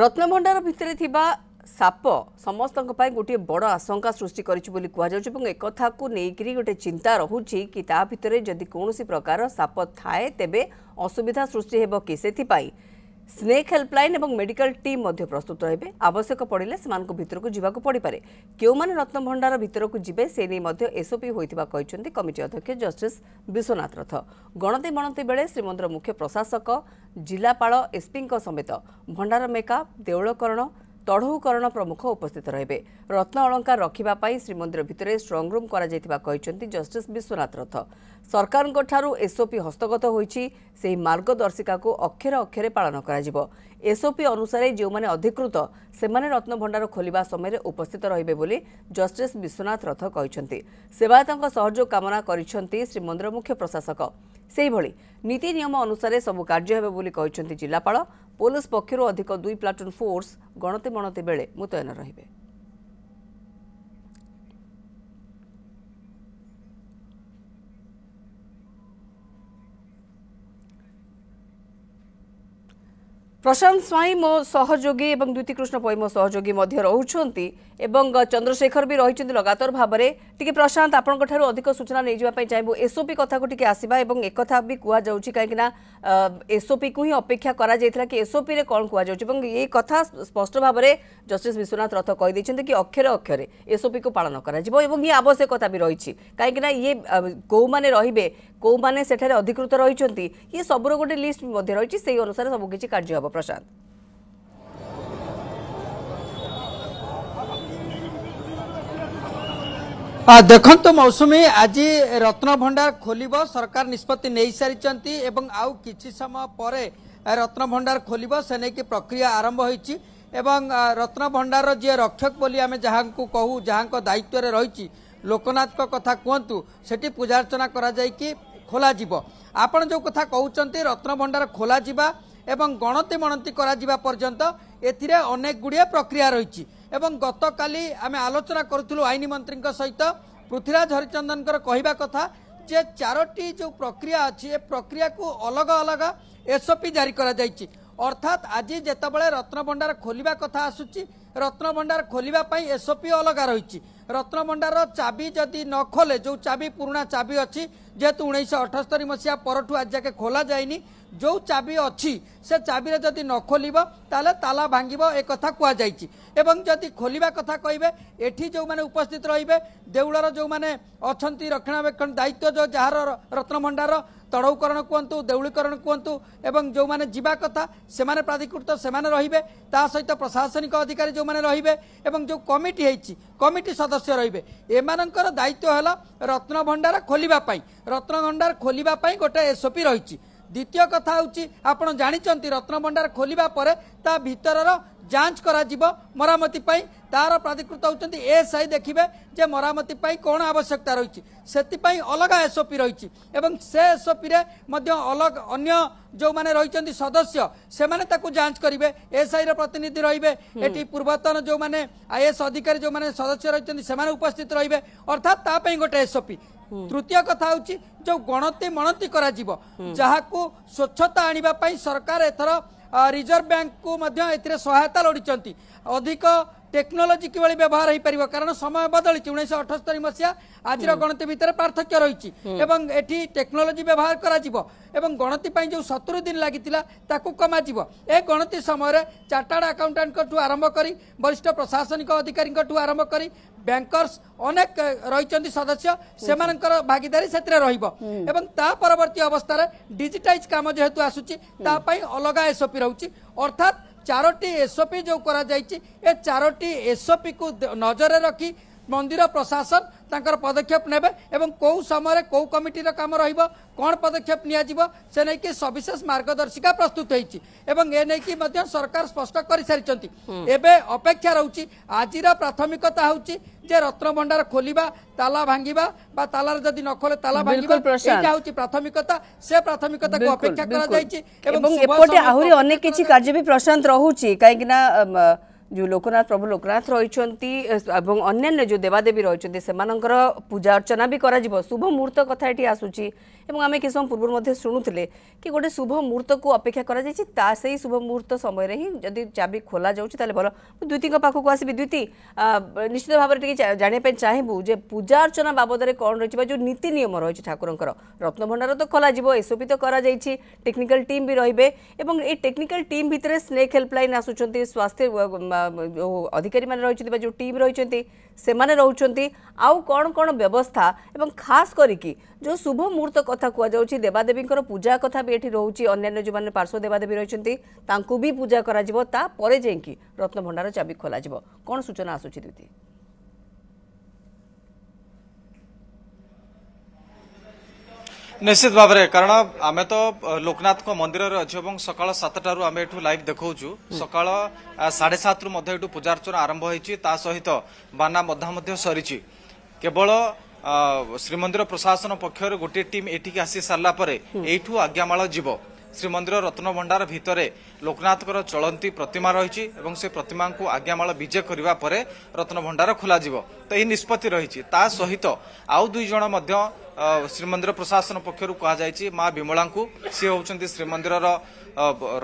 ରତ୍ନଭଣ୍ଡାର ଭିତରେ ଥିବା ସାପ ସମସ୍ତଙ୍କ ପାଇଁ ଗୋଟିଏ ବଡ଼ ଆଶଙ୍କା ସୃଷ୍ଟି କରିଛି ବୋଲି କୁହାଯାଉଛି ଏବଂ ଏକଥାକୁ ନେଇକରି ଗୋଟିଏ ଚିନ୍ତା ରହୁଛି କି ତା ଭିତରେ ଯଦି କୌଣସି ପ୍ରକାର ସାପ ଥାଏ ତେବେ ଅସୁବିଧା ସୃଷ୍ଟି ହେବ କି ସେଥିପାଇଁ ସ୍ନେକ୍ ହେଲ୍ପଲାଇନ୍ ଏବଂ ମେଡିକାଲ ଟିମ୍ ମଧ୍ୟ ପ୍ରସ୍ତୁତ ହେବେ ଆବଶ୍ୟକ ପଡ଼ିଲେ ସେମାନଙ୍କୁ ଭିତରକୁ ଯିବାକୁ ପଡ଼ିପାରେ କେଉଁମାନେ ରତ୍ନଭଣ୍ଡାର ଭିତରକୁ ଯିବେ ସେ ନେଇ ମଧ୍ୟ ଏସ୍ଓପି ହୋଇଥିବା କହିଛନ୍ତି କମିଟି ଅଧ୍ୟକ୍ଷ ଜଷ୍ଟିସ୍ ବିଶ୍ୱନାଥ ରଥ ଗଣତି ମଣତି ବେଳେ ଶ୍ରୀମନ୍ଦିର ମୁଖ୍ୟ ପ୍ରଶାସକ ଜିଲ୍ଲାପାଳ ଏସ୍ପିଙ୍କ ସମେତ ଭଣ୍ଡାର ମେକାପ୍ ଦେଉଳକରଣ ତଢ଼ଉକରଣ ପ୍ରମୁଖ ଉପସ୍ଥିତ ରହିବେ ରତ୍ନ ଅଳଙ୍କାର ରଖିବା ପାଇଁ ଶ୍ରୀମନ୍ଦିର ଭିତରେ ଷ୍ଟ୍ରଙ୍ଗରୁମ୍ କରାଯାଇଥିବା କହିଛନ୍ତି ଜଷ୍ଟିସ୍ ବିଶ୍ୱନାଥ ରଥ ସରକାରଙ୍କଠାରୁ ଏସ୍ଓପି ହସ୍ତଗତ ହୋଇଛି ସେହି ମାର୍ଗଦର୍ଶିକାକୁ ଅକ୍ଷରେ ଅକ୍ଷରେ ପାଳନ କରାଯିବ ଏସ୍ଓପି ଅନୁସାରେ ଯେଉଁମାନେ ଅଧିକୃତ ସେମାନେ ରତ୍ନଭଣ୍ଡାର ଖୋଲିବା ସମୟରେ ଉପସ୍ଥିତ ରହିବେ ବୋଲି ଜଷ୍ଟିସ୍ ବିଶ୍ୱନାଥ ରଥ କହିଛନ୍ତି ସେବାୟତଙ୍କ ସହଯୋଗ କାମନା କରିଛନ୍ତି ଶ୍ରୀମନ୍ଦିର ମୁଖ୍ୟ ପ୍ରଶାସକ ସେହିଭଳି ନୀତି ନିୟମ ଅନୁସାରେ ସବୁ କାର୍ଯ୍ୟ ହେବ ବୋଲି କହିଛନ୍ତି ଜିଲ୍ଲାପାଳ ପୋଲିସ ପକ୍ଷରୁ ଅଧିକ ଦୁଇ ପ୍ଲାଟୁନ୍ ଫୋର୍ସ ଗଣତି ମଣତି ବେଳେ ମୁତୟନ ରହିବେ ପ୍ରଶାନ୍ତ ସ୍ୱାଇଁ ମୋ ସହଯୋଗୀ ଏବଂ ଦ୍ୱିତୀକୃଷ୍ଣ ପୈ ମୋ ସହଯୋଗୀ ମଧ୍ୟ ରହୁଛନ୍ତି এবং চন্দ্রশেখর বি রয়েছেন লগাতার ভাবে টিকি প্রশান্ত আপনার ঠার অধিক সূচনা নিয়ে যাওয়া চাইবু এসওপি কথাকু টিকি আসবা এবং একথা বি কুযাচ্ছে কিনা এসওপি কু হি অপেক্ষা করা যাই কি এসওপি রে কম কুযাচ্ছে এবং এই কথা স্পষ্ট ভাবে জস্টিস বিশ্বনাথ রথ কইদেছেন কি অক্ষরে অক্ষরে এসওপি কু পালন করা যাব এবং ই আবশ্যকতা বি রয়েছে কিনা ইয়ে কেউমানে রহবে মানে সেঠারে অধিকৃত রয়েছেন ইয়ে সবুর গোটে লিস্ট মধ্যে রয়েছে সেই অনুসারে সবকিছু কার্য হব প্রশান্ত ଦେଖନ୍ତୁ ମୌସୁମୀ ଆଜି ରତ୍ନଭଣ୍ଡାର ଖୋଲିବ ସରକାର ନିଷ୍ପତ୍ତି ନେଇସାରିଛନ୍ତି ଏବଂ ଆଉ କିଛି ସମୟ ପରେ ରତ୍ନଭଣ୍ଡାର ଖୋଲିବ ସେ ନେଇକି ପ୍ରକ୍ରିୟା ଆରମ୍ଭ ହୋଇଛି ଏବଂ ରତ୍ନଭଣ୍ଡାରର ଯିଏ ରକ୍ଷକ ବୋଲି ଆମେ ଯାହାଙ୍କୁ କହୁ ଯାହାଙ୍କ ଦାୟିତ୍ୱରେ ରହିଛି ଲୋକନାଥଙ୍କ କଥା କୁହନ୍ତୁ ସେଠି ପୂଜାର୍ଚ୍ଚନା କରାଯାଇକି ଖୋଲାଯିବ ଆପଣ ଯେଉଁ କଥା କହୁଛନ୍ତି ରତ୍ନଭଣ୍ଡାର ଖୋଲାଯିବା ଏବଂ ଗଣତି ମଣତି କରାଯିବା ପର୍ଯ୍ୟନ୍ତ ଏଥିରେ ଅନେକ ଗୁଡ଼ିଏ ପ୍ରକ୍ରିୟା ରହିଛି এবং গতকালি আমি আলোচনা করুলু আইন মন্ত্রী সহিত পৃথ্বীরাজ হরিচন্দন কহা কথা যে চারোটি যে প্রক্রিয়া আছে এ প্রক্রিয়াকু অলগা অলগ এসওপি জারি করা যাইছি অর্থাৎ আজ যেতবে রত্নভণ্ডার খোলা কথা আসুচি রত্নভণ্ডার খোলা এসওপি অলগা রয়েছে রত্নভণ্ডার চাবি যদি ন খোলে যে চাবি পুরোনা চাবি অছি উনিশশো অঠস্তরি মশিয়া পরঠু আজ যাকে খোলা যায়নি ଯେଉଁ ଚାବି ଅଛି ସେ ଚାବିରେ ଯଦି ନ ଖୋଲିବ ତାହେଲେ ତାଲା ଭାଙ୍ଗିବ ଏ କଥା କୁହାଯାଇଛି ଏବଂ ଯଦି ଖୋଲିବା କଥା କହିବେ ଏଠି ଯେଉଁମାନେ ଉପସ୍ଥିତ ରହିବେ ଦେଉଳର ଯେଉଁମାନେ ଅଛନ୍ତି ରକ୍ଷଣାବେକ୍ଷଣ ଦାୟିତ୍ୱ ଯେଉଁ ଯାହାର ରତ୍ନଭଣ୍ଡାର ତଡ଼ଉକରଣ କୁହନ୍ତୁ ଦେଉଳୀକରଣ କୁହନ୍ତୁ ଏବଂ ଯେଉଁମାନେ ଯିବା କଥା ସେମାନେ ପ୍ରାଧିକୃତ ସେମାନେ ରହିବେ ତା ସହିତ ପ୍ରଶାସନିକ ଅଧିକାରୀ ଯେଉଁମାନେ ରହିବେ ଏବଂ ଯେଉଁ କମିଟି ହେଇଛି କମିଟି ସଦସ୍ୟ ରହିବେ ଏମାନଙ୍କର ଦାୟିତ୍ୱ ହେଲା ରତ୍ନଭଣ୍ଡାର ଖୋଲିବା ପାଇଁ ରତ୍ନଭଣ୍ଡାର ଖୋଲିବା ପାଇଁ ଗୋଟେ ଏସ୍ଓପି ରହିଛି ଦ୍ୱିତୀୟ କଥା ହେଉଛି ଆପଣ ଜାଣିଛନ୍ତି ରତ୍ନଭଣ୍ଡାର ଖୋଲିବା ପରେ ତା ଭିତରର ଯାଞ୍ଚ କରାଯିବ ମରାମତି ପାଇଁ ତାର ପ୍ରାଧିକୃତ ହେଉଛନ୍ତି ଏଏସ୍ଆଇ ଦେଖିବେ ଯେ ମରାମତି ପାଇଁ କ'ଣ ଆବଶ୍ୟକତା ରହିଛି ସେଥିପାଇଁ ଅଲଗା ଏସ୍ଓପି ରହିଛି ଏବଂ ସେ ଏସ୍ଓପିରେ ମଧ୍ୟ ଅଲଗା ଅନ୍ୟ ଯେଉଁମାନେ ରହିଛନ୍ତି ସଦସ୍ୟ ସେମାନେ ତାକୁ ଯାଞ୍ଚ କରିବେ ଏଏସ୍ଆଇର ପ୍ରତିନିଧି ରହିବେ ଏଠି ପୂର୍ବତନ ଯେଉଁମାନେ ଆଇଏଏସ୍ ଅଧିକାରୀ ଯେଉଁମାନେ ସଦସ୍ୟ ରହିଛନ୍ତି ସେମାନେ ଉପସ୍ଥିତ ରହିବେ ଅର୍ଥାତ୍ ତା ପାଇଁ ଗୋଟେ ଏସ୍ଓପି ତୃତୀୟ କଥା ହଉଛି ଯୋଉ ଗଣତି ମଣତି କରାଯିବ ଯାହାକୁ ସ୍ୱଚ୍ଛତା ଆଣିବା ପାଇଁ ସରକାର ଏଥର ରିଜର୍ଭ ବ୍ୟାଙ୍କକୁ ମଧ୍ୟ ଏଥିରେ ସହାୟତା ଲୋଡ଼ିଛନ୍ତି ଅଧିକ ଟେକ୍ନୋଲୋଜି କିଭଳି ବ୍ୟବହାର ହେଇପାରିବ କାରଣ ସମୟ ବଦଳିଛି ଉଣେଇଶହ ଅଠସ୍ତରୀ ମସିହା ଆଜିର ଗଣତି ଭିତରେ ପାର୍ଥକ୍ୟ ରହିଛି ଏବଂ ଏଠି ଟେକ୍ନୋଲୋଜି ବ୍ୟବହାର କରାଯିବ ଏବଂ ଗଣତି ପାଇଁ ଯେଉଁ ସତୁରି ଦିନ ଲାଗିଥିଲା ତାକୁ କମାଯିବ ଏ ଗଣତି ସମୟରେ ଚାର୍ଟାର୍ଡ ଆକାଉଣ୍ଟାଣ୍ଟଙ୍କଠୁ ଆରମ୍ଭ କରି ବରିଷ୍ଠ ପ୍ରଶାସନିକ ଅଧିକାରୀଙ୍କଠୁ ଆରମ୍ଭ କରି ବ୍ୟାଙ୍କର୍ସ ଅନେକ ରହିଛନ୍ତି ସଦସ୍ୟ ସେମାନଙ୍କର ଭାଗିଦାରୀ ସେଥିରେ ରହିବ ଏବଂ ତା ପରବର୍ତ୍ତୀ ଅବସ୍ଥାରେ ଡିଜିଟାଇଜ୍ କାମ ଯେହେତୁ ଆସୁଛି ତା ପାଇଁ ଅଲଗା ଏସ୍ଓପି ରହୁଛି ଅର୍ଥାତ୍ ଚାରୋଟି ଏସ୍ଓପି ଯେଉଁ କରାଯାଇଛି ଏ ଚାରୋଟି ଏସ୍ଓପିକୁ ନଜରରେ ରଖି ମନ୍ଦିର ପ୍ରଶାସନ ତାଙ୍କର ପଦକ୍ଷେପ ନେବେ ଏବଂ କେଉଁ ସମୟରେ କେଉଁ କମିଟିର କାମ ରହିବ କ'ଣ ପଦକ୍ଷେପ ନିଆଯିବ ସେ ନେଇକି ସବିଶେଷ ମାର୍ଗଦର୍ଶିକା ପ୍ରସ୍ତୁତ ହୋଇଛି ଏବଂ ଏ ନେଇକି ମଧ୍ୟ ସରକାର ସ୍ପଷ୍ଟ କରିସାରିଛନ୍ତି ଏବେ ଅପେକ୍ଷା ରହୁଛି ଆଜିର ପ୍ରାଥମିକତା ହେଉଛି যে রত্নভণ্ডার খোলিবা তালা ভাঙ্গিবা বা তালার যদি ন খোলে তালা ভাঙ্গিবা এটা হচ্ছে প্রাথমিকতা সে প্রাথমিকতা প্রাথমিকতাকে অপেক্ষা করা যাইছে এবং এপটে আহুরি অনেক কিছু কার্য বি প্রশান্ত রহুচি কাইকিনা ଯେଉଁ ଲୋକନାଥ ପ୍ରଭୁ ଲୋକନାଥ ରହିଛନ୍ତି ଏବଂ ଅନ୍ୟାନ୍ୟ ଯେଉଁ ଦେବାଦେବୀ ରହିଛନ୍ତି ସେମାନଙ୍କର ପୂଜା ଅର୍ଚ୍ଚନା ବି କରାଯିବ ଶୁଭ ମୁହୂର୍ତ୍ତ କଥା ଏଠି ଆସୁଛି ଏବଂ ଆମେ କିଛି ସମୟ ପୂର୍ବରୁ ମଧ୍ୟ ଶୁଣୁଥିଲେ କି ଗୋଟେ ଶୁଭ ମୁହୂର୍ତ୍ତକୁ ଅପେକ୍ଷା କରାଯାଇଛି ତା ସେଇ ଶୁଭ ମୁହୂର୍ତ୍ତ ସମୟରେ ହିଁ ଯଦି ଚାବି ଖୋଲା ଯାଉଛି ତାହେଲେ ଭଲ ମୁଁ ଦ୍ୱିତୀଙ୍କ ପାଖକୁ ଆସିବି ଦ୍ୱିତୀ ନିଶ୍ଚିତ ଭାବରେ ଟିକେ ଜାଣିବା ପାଇଁ ଚାହିଁବୁ ଯେ ପୂଜା ଅର୍ଚ୍ଚନା ବାବଦରେ କ'ଣ ରହିଛି ବା ଯେଉଁ ନୀତି ନିୟମ ରହିଛି ଠାକୁରଙ୍କର ରତ୍ନଭଣ୍ଡାର ତ ଖୋଲାଯିବ ଏସଓପି ତ କରାଯାଇଛି ଟେକ୍ନିକାଲ ଟିମ୍ ବି ରହିବେ ଏବଂ ଏଇ ଟେକ୍ନିକାଲ ଟିମ୍ ଭିତରେ ସ୍ନେକ୍ ହେଲ୍ପଲାଇନ୍ ଆସୁଛନ୍ତି ସ୍ୱାସ୍ଥ୍ୟ जो अधिकारी मैंने रही जो टीम रही से रोचे आउ कौन कौन व्यवस्था एवं खास करके जो शुभ मुहूर्त कथा कहुच्छी देवादेवी पूजा कथा भी ये रोचे अन्न्य जो मैंने पार्श्व देवादेवी रही भी पूजा कर रत्नभंडार चाबी खोल कौन सूचना आसूची दीदी ନିଶ୍ଚିତ ଭାବରେ କାରଣ ଆମେ ତ ଲୋକନାଥଙ୍କ ମନ୍ଦିରରେ ଅଛୁ ଏବଂ ସକାଳ ସାତଟାରୁ ଆମେ ଏଠୁ ଲାଇଭ୍ ଦେଖାଉଛୁ ସକାଳ ସାଢେ ସାତରୁ ମଧ୍ୟ ଏଠୁ ପୂଜାର୍ଚ୍ଚନା ଆରମ୍ଭ ହୋଇଛି ତା ସହିତ ବାନା ମଧ୍ୟ ମଧ୍ୟ ସରିଛି କେବଳ ଶ୍ରୀମନ୍ଦିର ପ୍ରଶାସନ ପକ୍ଷରୁ ଗୋଟିଏ ଟିମ୍ ଏଠିକି ଆସିସାରିଲା ପରେ ଏଇଠୁ ଆଜ୍ଞାମାଳ ଯିବ ଶ୍ରୀମନ୍ଦିର ରତ୍ନଭଣ୍ଡାର ଭିତରେ ଲୋକନାଥଙ୍କର ଚଳନ୍ତି ପ୍ରତିମା ରହିଛି ଏବଂ ସେ ପ୍ରତିମାଙ୍କୁ ଆଜ୍ଞାମାଳ ବିଜେ କରିବା ପରେ ରତ୍ନଭଣ୍ଡାର ଖୋଲାଯିବ ତ ଏହି ନିଷ୍ପତ୍ତି ରହିଛି ତା ସହିତ ଆଉ ଦୁଇ ଜଣ ମଧ୍ୟ ଶ୍ରୀମନ୍ଦିର ପ୍ରଶାସନ ପକ୍ଷରୁ କୁହାଯାଇଛି ମା ବିମଳାଙ୍କୁ ସେ ହେଉଛନ୍ତି ଶ୍ରୀମନ୍ଦିରର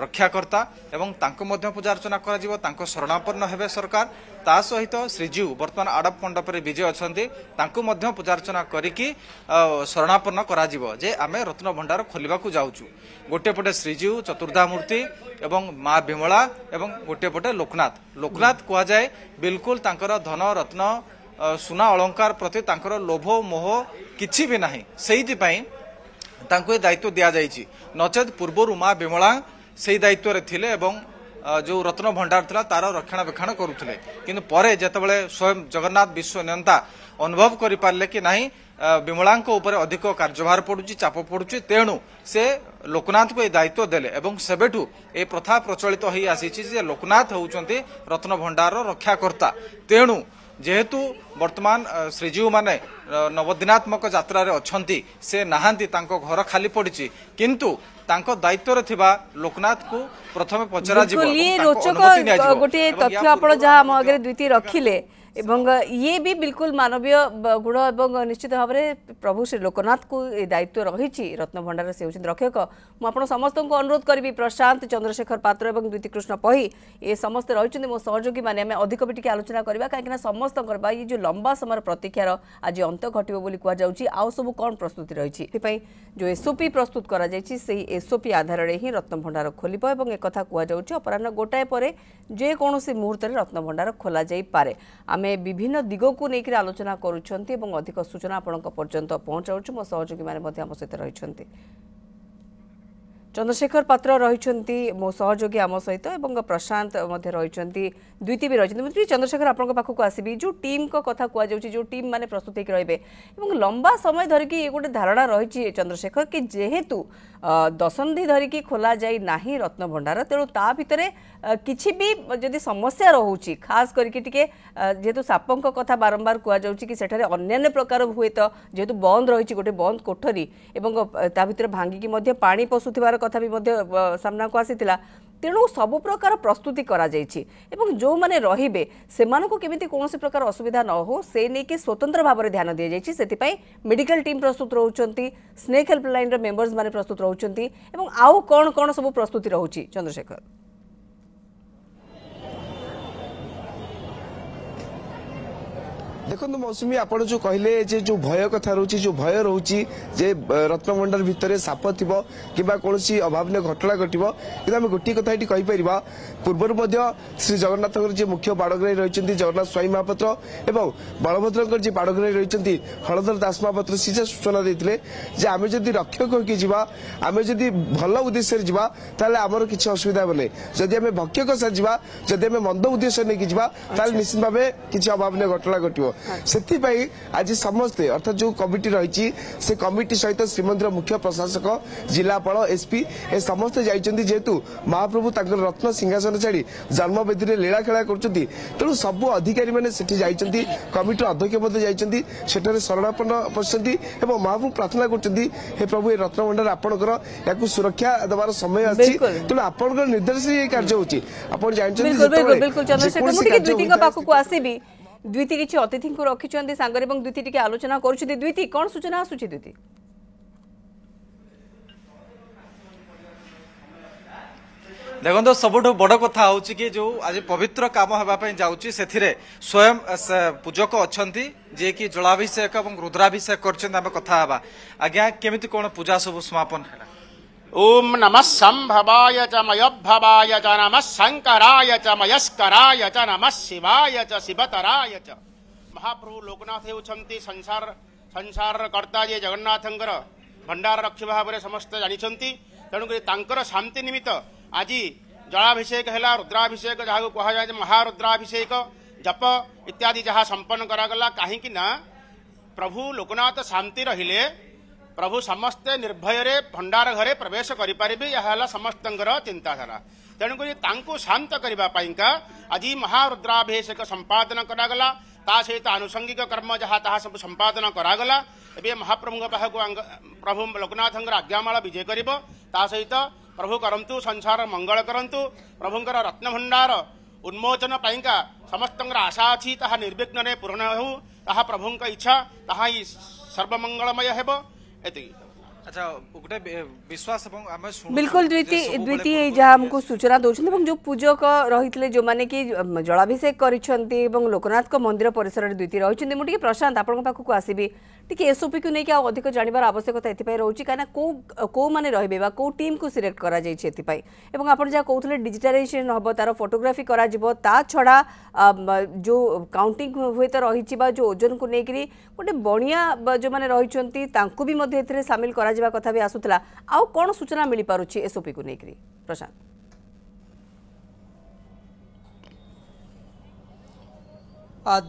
ରକ୍ଷାକର୍ତ୍ତା ଏବଂ ତାଙ୍କୁ ମଧ୍ୟ ପୂଜାର୍ଚ୍ଚନା କରାଯିବ ତାଙ୍କ ଶରଣାପନ୍ନ ହେବେ ସରକାର ତା ସହିତ ଶ୍ରୀଜୀଉ ବର୍ତ୍ତମାନ ଆଡ଼ପ ମଣ୍ଡପରେ ବିଜେ ଅଛନ୍ତି ତାଙ୍କୁ ମଧ୍ୟ ପୂଜାର୍ଚ୍ଚନା କରିକି ଶରଣାପନ୍ନ କରାଯିବ ଯେ ଆମେ ରତ୍ନଭଣ୍ଡାର ଖୋଲିବାକୁ ଯାଉଛୁ ଗୋଟିଏ ପଟେ ଶ୍ରୀଜୀଉ ଚତୁର୍ଦ୍ଧାମୂର୍ତ୍ତି ଏବଂ ମା ବିମଳା ଏବଂ ଗୋଟିଏ ପଟେ ଲୋକନାଥ ଲୋକନାଥ କୁହାଯାଏ ବିଲକୁଲ ତାଙ୍କର ଧନ ରତ୍ନ ସୁନା ଅଳଙ୍କାର ପ୍ରତି ତାଙ୍କର ଲୋଭ ମୋହ କିଛି ବି ନାହିଁ ସେଇଥିପାଇଁ ତାଙ୍କୁ ଏ ଦାୟିତ୍ୱ ଦିଆଯାଇଛି ନଚେତ୍ ପୂର୍ବରୁ ମା ବିମଳା ସେଇ ଦାୟିତ୍ୱରେ ଥିଲେ ଏବଂ ଯେଉଁ ରତ୍ନ ଭଣ୍ଡାର ଥିଲା ତାର ରକ୍ଷଣାବେକ୍ଷଣ କରୁଥିଲେ କିନ୍ତୁ ପରେ ଯେତେବେଳେ ସ୍ୱୟଂ ଜଗନ୍ନାଥ ବିଶ୍ୱ ନେତା ଅନୁଭବ କରିପାରିଲେ କି ନାହିଁ ବିମଳାଙ୍କ ଉପରେ ଅଧିକ କାର୍ଯ୍ୟଭାର ପଡ଼ୁଛି ଚାପ ପଡ଼ୁଛି ତେଣୁ ସେ ଲୋକନାଥଙ୍କୁ ଏହି ଦାୟିତ୍ୱ ଦେଲେ ଏବଂ ସେବେଠୁ ଏ ପ୍ରଥା ପ୍ରଚଳିତ ହୋଇ ଆସିଛି ଯେ ଲୋକନାଥ ହେଉଛନ୍ତି ରତ୍ନଭଣ୍ଡାରର ରକ୍ଷାକର୍ତ୍ତା ତେଣୁ ଯେହେତୁ ବର୍ତ୍ତମାନ ଶ୍ରୀଜୀଉମାନେ ନବଦିନାତ୍ମକ ଯାତ୍ରାରେ ଅଛନ୍ତି ସେ ନାହାନ୍ତି ତାଙ୍କ ଘର ଖାଲି ପଡ଼ିଛି କିନ୍ତୁ ତାଙ୍କ ଦାୟିତ୍ୱରେ ଥିବା ଲୋକନାଥଙ୍କୁ ପ୍ରଥମେ ପଚରାଯିବ ଗୋଟିଏ ତଥ୍ୟ ଆପଣ ଯାହା ଆମ ଆଗରେ ଦ୍ୱିତୀୟ ରଖିଲେ এবং ये भी बिल्कुल मानवीय गुण एवं निश्चित भाव में प्रभु श्री लोकनाथ को दायित्व रही रत्नभण्डार से हूँ रक्षक मुझे समस्त को अनुरोध करी प्रशांत चंद्रशेखर पात्र और द्विती कृष्ण पही ये समस्ते रही मो सहयोगी मैंने अधिक भी टी आलोचना करवा कहीं समस्त ये जो लंबा समय प्रतिक्षार आज अंत घटो कहु आउ सब कौन प्रस्तुति रही है जो एसओपि प्रस्तुत करा সেই এসওপি আধারে হি রত্নভণ্ডার খোলব এবং একথা কুযাচ্ছে অপরাহ গোটায়ে পরে যেকোন মুহূর্তে রত্নভণ্ডার খোলা যাই পারে আমি ଆମେ ବିଭିନ୍ନ ଦିଗକୁ ନେଇକରି ଆଲୋଚନା କରୁଛନ୍ତି ଏବଂ ଅଧିକ ସୂଚନା ଆପଣଙ୍କ ପର୍ଯ୍ୟନ୍ତ ପହଞ୍ଚାଉଛୁ ମୋ ସହଯୋଗୀମାନେ ମଧ୍ୟ ଆମ ସହିତ ରହିଛନ୍ତି চন্দ্রশেখর পাত্র রয়েছেন মো সহযোগী আম সহিত এবং প্রশান্ত মধ্যে রয়েছেন দ্বিতীয় বি রয়েছেন মুখ্যমন্ত্রী চন্দ্রশেখর আপনার পাখক আসবি যে টিম কথা কুযাচ্ছে যে টিম মানে প্রস্তুত হয়ে রয়েবে এবং লম্বা সময় ধরিকি এ গোটে ধারণা রয়েছে চন্দ্রশেখর কি যেহেতু দশন্ধি ধরিকি খোলা যাই না রত্নভণ্ডার তেমন তা ভিতরে কিছু বি যদি সমস্যা রয়েছে খাস করিকি টিকে যেহেতু সাপঙ্ক কথা বারম্বার কুযাচ্ছে কি সেখানে অন্যান্য প্রকার হুয়েত যেহেতু বন্ধ রয়েছে গোটে বন্ধ কোঠরি এবং তা ভিতরে ভাঙ্গিকি মধ্যে পাণি পশুথার କଥା ବି ମଧ୍ୟ ସାମ୍ନାକୁ ଆସିଥିଲା ତେଣୁ ସବୁ ପ୍ରକାର ପ୍ରସ୍ତୁତି କରାଯାଇଛି ଏବଂ ଯେଉଁମାନେ ରହିବେ ସେମାନଙ୍କୁ କେମିତି କୌଣସି ପ୍ରକାର ଅସୁବିଧା ନ ହେଉ ସେ ନେଇକି ସ୍ୱତନ୍ତ୍ର ଭାବରେ ଧ୍ୟାନ ଦିଆଯାଇଛି ସେଥିପାଇଁ ମେଡିକାଲ ଟିମ୍ ପ୍ରସ୍ତୁତ ରହୁଛନ୍ତି ସ୍ନେକ୍ ହେଲ୍ପଲାଇନ୍ର ମେମ୍ବର୍ସମାନେ ପ୍ରସ୍ତୁତ ରହୁଛନ୍ତି ଏବଂ ଆଉ କ'ଣ କ'ଣ ସବୁ ପ୍ରସ୍ତୁତି ରହୁଛି ଚନ୍ଦ୍ରଶେଖର ଦେଖନ୍ତୁ ମୌସୁମୀ ଆପଣ ଯେଉଁ କହିଲେ ଯେ ଯେଉଁ ଭୟ କଥା ରହୁଛି ଯେଉଁ ଭୟ ରହୁଛି ଯେ ରତ୍ନଭଣ୍ଡାର ଭିତରେ ସାପ ଥିବ କିମ୍ବା କୌଣସି ଅଭାବନୀୟ ଘଟଣା ଘଟିବ କିନ୍ତୁ ଆମେ ଗୋଟିଏ କଥା ଏଠି କହିପାରିବା ପୂର୍ବରୁ ମଧ୍ୟ ଶ୍ରୀ ଜଗନ୍ନାଥଙ୍କର ଯିଏ ମୁଖ୍ୟ ବାଡ଼ଗ୍ରାହୀ ରହିଛନ୍ତି ଜଗନ୍ନାଥ ସ୍ୱାଇଁ ମହାପାତ୍ର ଏବଂ ବଳଭଦ୍ରଙ୍କର ଯିଏ ବାଡ଼ଗ୍ରାହୀ ରହିଛନ୍ତି ହଳଧର ଦାସ ମହାପାତ୍ର ସିଝା ସୂଚନା ଦେଇଥିଲେ ଯେ ଆମେ ଯଦି ରକ୍ଷକ ହୋଇକି ଯିବା ଆମେ ଯଦି ଭଲ ଉଦ୍ଦେଶ୍ୟରେ ଯିବା ତାହେଲେ ଆମର କିଛି ଅସୁବିଧା ହେବ ନାହିଁ ଯଦି ଆମେ ଭକ୍ଷକ ସାଜିବା ଯଦି ଆମେ ମନ୍ଦ ଉଦ୍ଦେଶ୍ୟ ନେଇକି ଯିବା ତାହେଲେ ନିଶ୍ଚିତ ଭାବେ କିଛି ଅଭାବନୀୟ ଘଟଣା ଘଟିବ ସେଥିପାଇଁ ଆଜି ସମସ୍ତେ ଅର୍ଥାତ୍ ଯେଉଁ କମିଟି ରହିଛି ସେ କମିଟି ସହିତ ଶ୍ରୀମନ୍ଦିର ମୁଖ୍ୟ ପ୍ରଶାସକ ଜିଲ୍ଲାପାଳ ଏସ୍ପି ଏ ସମସ୍ତେ ଯାଇଛନ୍ତି ଯେହେତୁ ମହାପ୍ରଭୁ ତାଙ୍କର ରତ୍ନ ସିଂହାସନ ଛାଡ଼ି ଜନ୍ମବେଦୀରେ ଲୀଳାଖେଳା କରୁଛନ୍ତି ତେଣୁ ସବୁ ଅଧିକାରୀମାନେ ସେଠି ଯାଇଛନ୍ତି କମିଟିର ଅଧ୍ୟକ୍ଷ ମଧ୍ୟ ଯାଇଛନ୍ତି ସେଠାରେ ଶରଣାପନ୍ନ ପଶିଛନ୍ତି ଏବଂ ମହାପ୍ରଭୁ ପ୍ରାର୍ଥନା କରୁଛନ୍ତି ହେ ପ୍ରଭୁ ଏ ରତ୍ନଭଣ୍ଡାର ଆପଣଙ୍କର ଏହାକୁ ସୁରକ୍ଷା ଦେବାର ସମୟ ଆସିଛି ତେଣୁ ଆପଣଙ୍କର ନିର୍ଦ୍ଦେଶ କାର୍ଯ୍ୟ ହେଉଛି ଆପଣ ଜାଣିଛନ୍ତି ପାଖକୁ ଆସିବି ଦ୍ୱିତୀୟ କିଛି ଅତିଥିଙ୍କୁ ରଖିଛନ୍ତି ସାଙ୍ଗରେ ଏବଂ ଦ୍ୱିତୀୟ ଟିକେ ଆଲୋଚନା କରୁଛନ୍ତି ଦ୍ୱିତୀୟ କ'ଣ ସୂଚନା ଆସୁଛି ଦ୍ୱିତୀୟ ଦେଖନ୍ତୁ ସବୁଠୁ ବଡ଼ କଥା ହେଉଛି କି ଯେଉଁ ଆଜି ପବିତ୍ର କାମ ହେବା ପାଇଁ ଯାଉଛି ସେଥିରେ ସ୍ୱୟଂ ପୂଜକ ଅଛନ୍ତି ଯିଏକି ଜଳାଭିଷେକ ଏବଂ ରୁଦ୍ରାଭିଷେକ କରିଛନ୍ତି ଆମେ କଥା ହେବା ଆଜ୍ଞା କେମିତି କ'ଣ ପୂଜା ସବୁ ସମାପନ ହେଲା ओम नम सम्भवाय शंकराय च मयस्कराय च नम शिवाय च च शिवतराय महाप्रभु लोकनाथ हेर्छ संसार कर्ता जगन्नाथंकर जगन्नाथ रक्षी भाव समस्त जानते तर शान्ति निमित्त आज जलाभिषेक है रुद्राभिषेक जहाँ कहाँ महारुद्राभिषेक जप इत्यादि जहाँ संपन्न काहीँक कहीं प्रभु लोकनाथ शान्ति रही प्रभु समस्ते निर्भयर भण्डार घरे प्रवेश गरिपारे यहाँला समस्तर चिन्ताधारा तेणुकरी त शान्तका आज महा संपादन सम्पादन गरागला तासहित आनुषङ्गिक कर्म जहाँ तास सम्पादन गरागला महाप्रभु पाहा प्रभु लोकनाथ आज्ञामाल विजे तासहित प्रभु संसार मंगल मङ्गल प्रभु रत्नभण्डार उन्मोचनैका समस्त आशा अहिले निर्विघ्न निर्वि पूरण हो ता प्रभु इच्छा सर्वमंगलमय सर्वमङ्गलमय I think अच्छा, बिल्कुल तो, द्वितीय जहाँ हमको सूचना दौरान जो पूजक रही जो मैंने कि जलाभिषेक कर करोकनाथ मंदिर परिसर में द्वितीय रही मुझे प्रशांत आपको पाखक आसबि टी एसओपी को लेकिन अधिक जानवर आवश्यकता रोचे कहीं कौ मैंने रे कौ टीम को सिलेक्ट करा कहते हम तार फटोग्राफी करा छड़ा जो काउंटिंग हुए तो रही जो ओजन को लेकिन गोटे बणिया जो मैंने रही भी सामिल कर କରାଯିବା କଥା ବି ଆସୁଥିଲା ଆଉ କ'ଣ ସୂଚନା ମିଳିପାରୁଛି ଏସ୍ଓପିକୁ ନେଇକରି ପ୍ରଶାନ୍ତ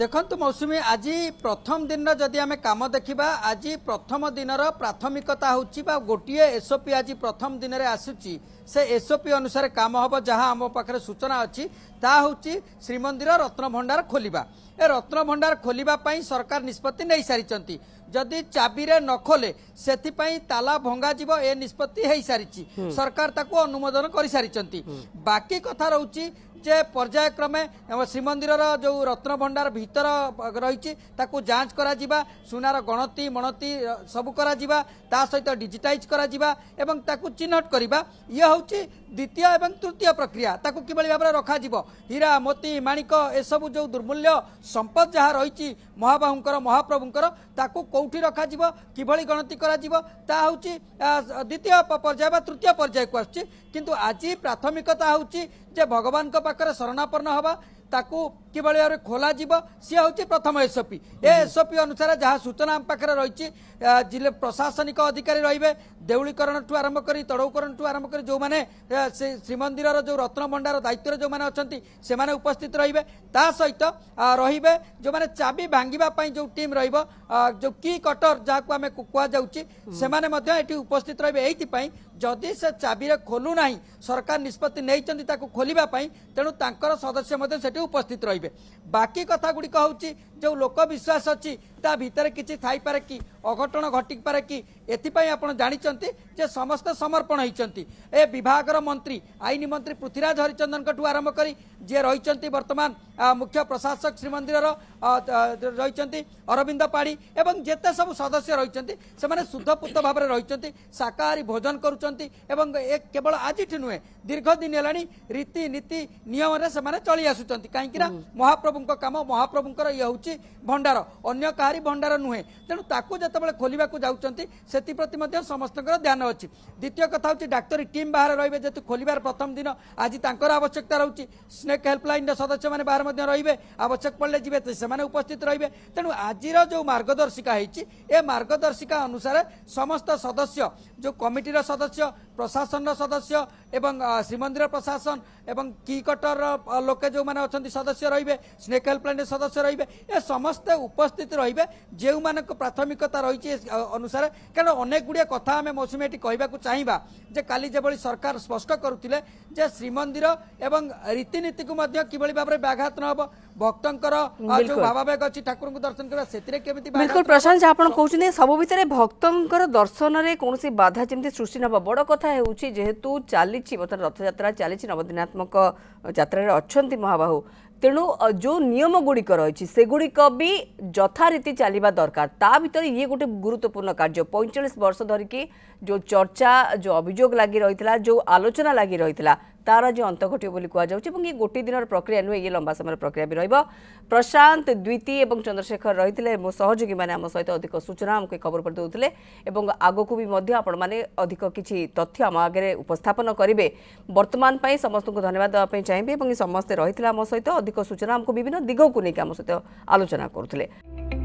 ଦେଖନ୍ତୁ ମୌସୁମୀ ଆଜି ପ୍ରଥମ ଦିନ ଯଦି ଆମେ କାମ ଦେଖିବା ଆଜି ପ୍ରଥମ ଦିନର ପ୍ରାଥମିକତା ହେଉଛି ବା ଗୋଟିଏ ଏସ୍ଓପି ଆଜି ପ୍ରଥମ ଦିନରେ ଆସୁଛି ସେ ଏସ୍ଓପି ଅନୁସାରେ କାମ ହେବ ଯାହା ଆମ ପାଖରେ ସୂଚନା ଅଛି ତାହା ହେଉଛି ଶ୍ରୀମନ୍ଦିର ରତ୍ନଭଣ୍ଡାର ଖୋଲିବା ଏ ରତ୍ନଭଣ୍ଡାର ଖୋଲିବା ପାଇଁ ସରକାର ନିଷ୍ପତ୍ତି ନେଇସାରିଛନ୍ତି ଯଦି ଚାବିରେ ନ ଖୋଲେ ସେଥିପାଇଁ ତାଲା ଭଙ୍ଗାଯିବ ଏ ନିଷ୍ପତ୍ତି ହେଇସାରିଛି ସରକାର ତାକୁ ଅନୁମୋଦନ କରିସାରିଛନ୍ତି ବାକି କଥା ରହୁଛି ନିଜେ ପର୍ଯ୍ୟାୟକ୍ରମେ ଶ୍ରୀମନ୍ଦିରର ଯେଉଁ ରତ୍ନଭଣ୍ଡାର ଭିତର ରହିଛି ତାକୁ ଯାଞ୍ଚ କରାଯିବା ସୁନାର ଗଣତି ମଣତି ସବୁ କରାଯିବା ତା ସହିତ ଡିଜିଟାଇଜ୍ କରାଯିବା ଏବଂ ତାକୁ ଚିହ୍ନଟ କରିବା ଇଏ ହେଉଛି ଦ୍ୱିତୀୟ ଏବଂ ତୃତୀୟ ପ୍ରକ୍ରିୟା ତାକୁ କିଭଳି ଭାବରେ ରଖାଯିବ ହୀରା ମୋତି ମାଣିକ ଏସବୁ ଯେଉଁ ଦୁର୍ମୂଲ୍ୟ ସମ୍ପଦ ଯାହା ରହିଛି ମହାବାହୁଙ୍କର ମହାପ୍ରଭୁଙ୍କର ତାକୁ କେଉଁଠି ରଖାଯିବ କିଭଳି ଗଣତି କରାଯିବ ତାହା ହେଉଛି ଦ୍ୱିତୀୟ ପର୍ଯ୍ୟାୟ ବା ତୃତୀୟ ପର୍ଯ୍ୟାୟକୁ ଆସୁଛି କିନ୍ତୁ ଆଜି ପ୍ରାଥମିକତା ହେଉଛି ଯେ ଭଗବାନଙ୍କ ପାଖରେ ଶରଣାପନ୍ନ ହେବା ତାକୁ কিভাবে ভাবে খোলাযিব সি হচ্ছে প্রথম এসওপি এ এসওপি অনুসারে যা সূচনা আম পাখে রয়েছে জেলা প্রশাসনিক অধিকারী রহবে দেউলীকরণ ঠু আরম্ভ করে তড়ৌকরণ ঠু আরম্ভ করে যে সে শ্রীমন্দিরর যে রত্নভণ্ডার দায়িত্বরে যে অনেক সে উপস্থিত রহবে তা সহিত রহবে যে চাবি ভাঙ্গা যে টিম রহব যে কি কটর যা আমি কুযাচ্ছি সে এটি উপস্থিত রহবে এইপাই যদি সে চাবিরে খোলু না সরকার নিষ্পতি নেই তাকে খোলা তেমন তাঁর সদস্য সেটি উপস্থিত রহবে କରିବେ ବାକି କଥା ଗୁଡ଼ିକ ହେଉଛି जो लोक विश्वास अच्छी ता भितर किसी थाईपे कि अघटन घटिपे कि एपाई आप जानते जे समस्त समर्पण होती ए मंत्री आईन मंत्री पृथ्वीराज हरिचंदन ठूँ आरंभ कर जी रही बर्तमान मुख्य प्रशासक श्रीमंदिर रही अरविंद पाड़ी एवं जिते सब सदस्य रही से भाव में रही शाकाहारी भोजन करुँच केवल आज नुहे दीर्घ दिन है रीति नीति नियम से चली आसुच्च कहीं महाप्रभु कम महाप्रभुं ये हूँ ଭଣ୍ଡାର ଅନ୍ୟ କାହାରି ଭଣ୍ଡାର ନୁହେଁ ତେଣୁ ତାକୁ ଯେତେବେଳେ ଖୋଲିବାକୁ ଯାଉଛନ୍ତି ସେଥିପ୍ରତି ମଧ୍ୟ ସମସ୍ତଙ୍କର ଧ୍ୟାନ ଅଛି ଦ୍ୱିତୀୟ କଥା ହେଉଛି ଡାକ୍ତରୀ ଟିମ୍ ବାହାରେ ରହିବେ ଯେହେତୁ ଖୋଲିବାର ପ୍ରଥମ ଦିନ ଆଜି ତାଙ୍କର ଆବଶ୍ୟକତା ରହୁଛି ସ୍ନେକ୍ ହେଲ୍ପଲାଇନ୍ର ସଦସ୍ୟମାନେ ବାହାରେ ମଧ୍ୟ ରହିବେ ଆବଶ୍ୟକ ପଡ଼ିଲେ ଯିବେ ସେମାନେ ଉପସ୍ଥିତ ରହିବେ ତେଣୁ ଆଜିର ଯେଉଁ ମାର୍ଗଦର୍ଶିକା ହେଇଛି ଏ ମାର୍ଗଦର୍ଶିକା ଅନୁସାରେ ସମସ୍ତ ସଦସ୍ୟ ଯେଉଁ କମିଟିର ସଦସ୍ୟ ପ୍ରଶାସନର ସଦସ୍ୟ ଏବଂ ଶ୍ରୀମନ୍ଦିର ପ୍ରଶାସନ ଏବଂ କିକଟର ଲୋକେ ଯେଉଁମାନେ ଅଛନ୍ତି ସଦସ୍ୟ ରହିବେ ସ୍ନେକ୍ ହେଲ୍ପଲାଇନ୍ରେ ସଦସ୍ୟ ରହିବେ ଏ ସମସ୍ତେ ଉପସ୍ଥିତ ରହିବେ ଯେଉଁମାନଙ୍କ ପ୍ରାଥମିକତା ରହିଛି ଅନୁସାରେ କାରଣ ଅନେକ ଗୁଡ଼ିଏ କଥା ଆମେ ମୌସୁମୀ ଏଠି କହିବାକୁ ଚାହିଁବା ଯେ କାଲି ଯେଭଳି ସରକାର ସ୍ପଷ୍ଟ କରୁଥିଲେ ଯେ ଶ୍ରୀମନ୍ଦିର ଏବଂ ରୀତିନୀତିକୁ ମଧ୍ୟ କିଭଳି ଭାବରେ ବ୍ୟାଘାତ ନ ହେବ ভক্তঙ্কর যে ভাবাবেগ অছি ঠাকুরଙ୍କୁ দর্শন করা সেতিরে কেমিতি বিলকুল প্রশান্ত যা আপন কহুচনি সবু ভিতরে ভক্তঙ্কর দর্শনরে কোনসি বাধা যেমতি সৃষ্টি নবা বড় কথা হেউচি যেহেতু চালিছি বর্তমান রথযাত্রা চালিছি নবদিনাত্মক যাত্রার অছন্তি মহাবাহু তেণু ଯେଉଁ ନିୟମଗୁଡ଼ିକ ରହିଛି ସେଗୁଡ଼ିକ ବି ଯଥାରୀତି ଚାଲିବା ଦରକାର ତା ଭିତରେ ଇଏ ଗୋଟେ ଗୁରୁତ୍ୱପୂର୍ଣ୍ଣ କାର୍ଯ୍ୟ ପଇଁଚାଳିଶ ବର୍ଷ ଧରିକି जो चर्चा जो अभियोग लगी रही जो आलोचना लगी रही तार आज अंत घटे कहुचे गोटे दिन प्रक्रिया नुहे ये लंबा समय प्रक्रिया भी रशांत द्विती और चंद्रशेखर रही मो सहयोगी मैंने आम सहित अधिक सूचना आमको खबर पर दूते आग को भी अधिक किसी तथ्य आम आगे उपस्थापन करेंगे बर्तमान समस्त को धन्यवाद देवाई चाहिए समस्ते रही आम सहित अधिक सूचना आमको विभिन्न दिगक नहीं आम सहित आलोचना करुले